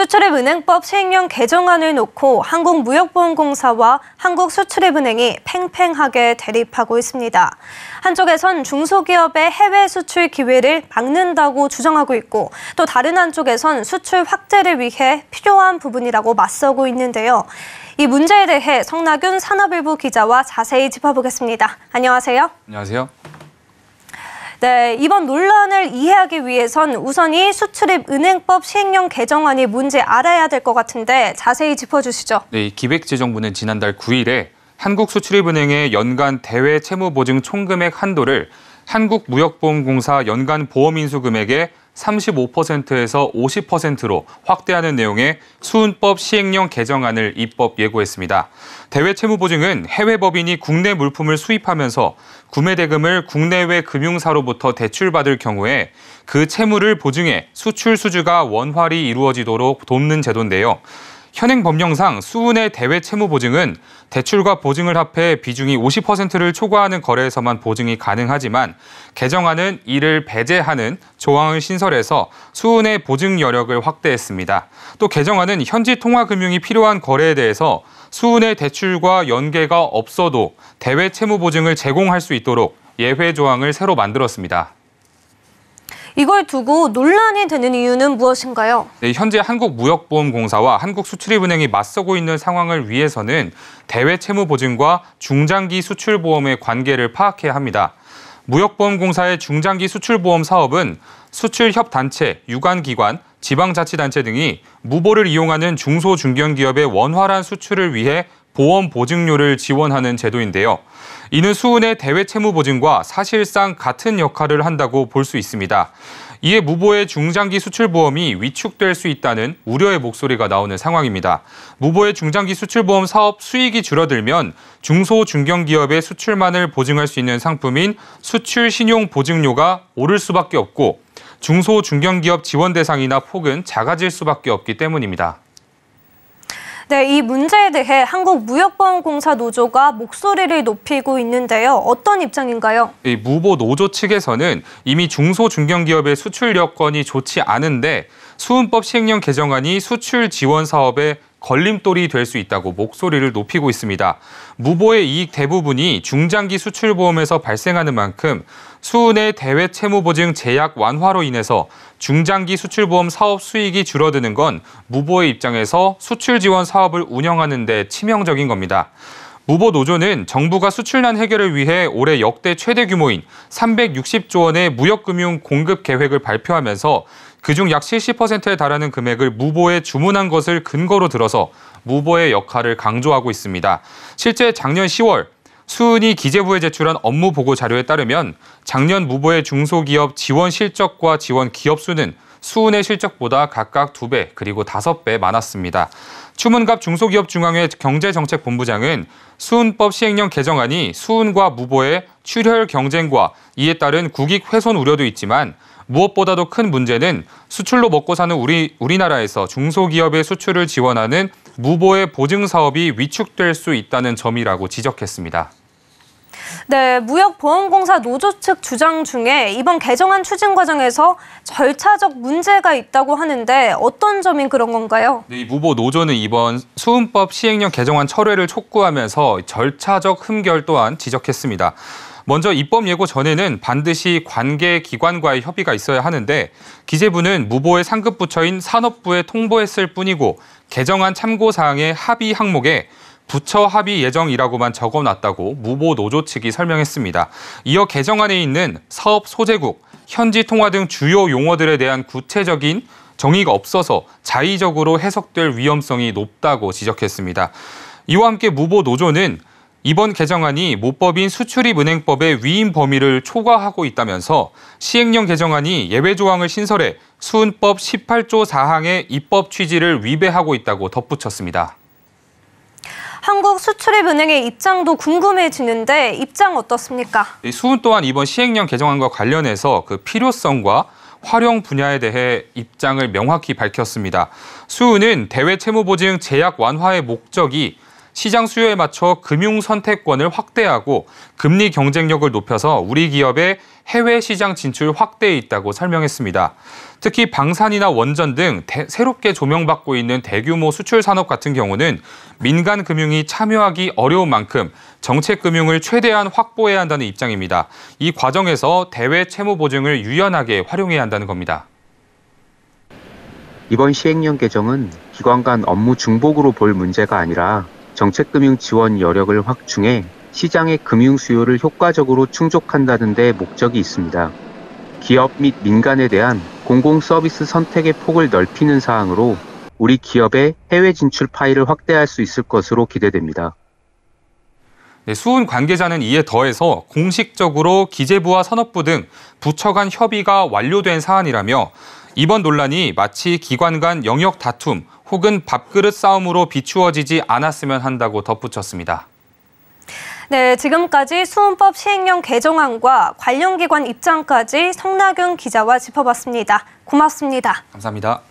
수출입 은행법 시행령 개정안을 놓고 한국무역보험공사와 한국수출입은행이 팽팽하게 대립하고 있습니다. 한쪽에선 중소기업의 해외 수출 기회를 막는다고 주장하고 있고 또 다른 한쪽에선 수출 확대를 위해 필요한 부분이라고 맞서고 있는데요. 이 문제에 대해 성나균 산업일보 기자와 자세히 짚어보겠습니다. 안녕하세요. 안녕하세요. 네, 이번 논란을 이해하기 위해선 우선이 수출입 은행법 시행령 개정안이 뭔지 알아야 될 것 같은데 자세히 짚어주시죠. 네, 기획재정부는 지난달 9일에 한국수출입은행의 연간 대외 채무보증 총금액 한도를 한국무역보험공사 연간 보험인수금액의 35%에서 50%로 확대하는 내용의 수은법 시행령 개정안을 입법 예고했습니다. 대외 채무 보증은 해외 법인이 국내 물품을 수입하면서 구매 대금을 국내외 금융사로부터 대출받을 경우에 그 채무를 보증해 수출 수주가 원활히 이루어지도록 돕는 제도인데요. 현행 법령상 수은의 대외 채무 보증은 대출과 보증을 합해 비중이 50%를 초과하는 거래에서만 보증이 가능하지만 개정안은 이를 배제하는 조항을 신설해서 수은의 보증 여력을 확대했습니다. 또 개정안은 현지 통화 금융이 필요한 거래에 대해서 수은의 대출과 연계가 없어도 대외 채무 보증을 제공할 수 있도록 예외 조항을 새로 만들었습니다. 이걸 두고 논란이 되는 이유는 무엇인가요? 네, 현재 한국무역보험공사와 한국수출입은행이 맞서고 있는 상황을 위해서는 대외 채무 보증과 중장기 수출보험의 관계를 파악해야 합니다. 무역보험공사의 중장기 수출보험 사업은 수출협단체, 유관기관, 지방자치단체 등이 무보를 이용하는 중소중견기업의 원활한 수출을 위해 보험 보증료를 지원하는 제도인데요. 이는 수은의 대외 채무 보증과 사실상 같은 역할을 한다고 볼 수 있습니다. 이에 무보의 중장기 수출 보험이 위축될 수 있다는 우려의 목소리가 나오는 상황입니다. 무보의 중장기 수출 보험 사업 수익이 줄어들면 중소 중견 기업의 수출만을 보증할 수 있는 상품인 수출 신용 보증료가 오를 수밖에 없고 중소 중견 기업 지원 대상이나 폭은 작아질 수밖에 없기 때문입니다. 네, 이 문제에 대해 한국무역보험공사 노조가 목소리를 높이고 있는데요. 어떤 입장인가요? 이 무보 노조 측에서는 이미 중소 중견기업의 수출 여건이 좋지 않은데 수은법 시행령 개정안이 수출 지원 사업에 걸림돌이 될 수 있다고 목소리를 높이고 있습니다. 무보의 이익 대부분이 중장기 수출보험에서 발생하는 만큼 수은의 대외 채무보증 제약 완화로 인해서 중장기 수출보험 사업 수익이 줄어드는 건 무보의 입장에서 수출 지원 사업을 운영하는 데 치명적인 겁니다. 무보 노조는 정부가 수출난 해결을 위해 올해 역대 최대 규모인 360조 원의 무역금융 공급 계획을 발표하면서 그중 약 70%에 달하는 금액을 무보에 주문한 것을 근거로 들어서 무보의 역할을 강조하고 있습니다. 실제 작년 10월 수은이 기재부에 제출한 업무 보고 자료에 따르면 작년 무보의 중소기업 지원 실적과 지원 기업 수는 수은의 실적보다 각각 2배 그리고 5배 많았습니다. 추문갑 중소기업중앙회 경제정책본부장은 수은법 시행령 개정안이 수은과 무보의 출혈 경쟁과 이에 따른 국익 훼손 우려도 있지만 무엇보다도 큰 문제는 수출로 먹고 사는 우리, 우리나라에서 중소기업의 수출을 지원하는 무보의 보증 사업이 위축될 수 있다는 점이라고 지적했습니다. 네, 무역보험공사 노조 측 주장 중에 이번 개정안 추진 과정에서 절차적 문제가 있다고 하는데 어떤 점이 그런 건가요? 네, 이 무보 노조는 이번 수음법 시행령 개정안 철회를 촉구하면서 절차적 흠결 또한 지적했습니다. 먼저 입법 예고 전에는 반드시 관계 기관과의 협의가 있어야 하는데 기재부는 무보의 상급 부처인 산업부에 통보했을 뿐이고 개정안 참고 사항의 합의 항목에 부처 합의 예정이라고만 적어놨다고 무보 노조 측이 설명했습니다. 이어 개정안에 있는 사업 소재국, 현지 통화 등 주요 용어들에 대한 구체적인 정의가 없어서 자의적으로 해석될 위험성이 높다고 지적했습니다. 이와 함께 무보 노조는 이번 개정안이 모법인 수출입은행법의 위임 범위를 초과하고 있다면서 시행령 개정안이 예외 조항을 신설해 수은법 18조 4항의 입법 취지를 위배하고 있다고 덧붙였습니다. 한국 수출입은행의 입장도 궁금해지는데 입장 어떻습니까? 수은 또한 이번 시행령 개정안과 관련해서 그 필요성과 활용 분야에 대해 입장을 명확히 밝혔습니다. 수은은 대외 채무 보증 제약 완화의 목적이 시장 수요에 맞춰 금융 선택권을 확대하고 금리 경쟁력을 높여서 우리 기업의 해외 시장 진출 확대에 있다고 설명했습니다. 특히 방산이나 원전 등 대, 새롭게 조명받고 있는 대규모 수출 산업 같은 경우는 민간 금융이 참여하기 어려운 만큼 정책 금융을 최대한 확보해야 한다는 입장입니다. 이 과정에서 대외 채무 보증을 유연하게 활용해야 한다는 겁니다. 이번 시행령 개정은 기관 간 업무 중복으로 볼 문제가 아니라 정책금융 지원 여력을 확충해 시장의 금융 수요를 효과적으로 충족한다는 데 목적이 있습니다. 기업 및 민간에 대한 공공 서비스 선택의 폭을 넓히는 사항으로 우리 기업의 해외 진출 파일을 확대할 수 있을 것으로 기대됩니다. 네, 수은 관계자는 이에 더해서 공식적으로 기재부와 산업부 등 부처 간 협의가 완료된 사안이라며 이번 논란이 마치 기관 간 영역 다툼, 혹은 밥그릇 싸움으로 비추어지지 않았으면 한다고 덧붙였습니다. 네, 지금까지 수험법 시행령 개정안과 관련 기관 입장까지 성나균 기자와 짚어봤습니다. 고맙습니다. 감사합니다.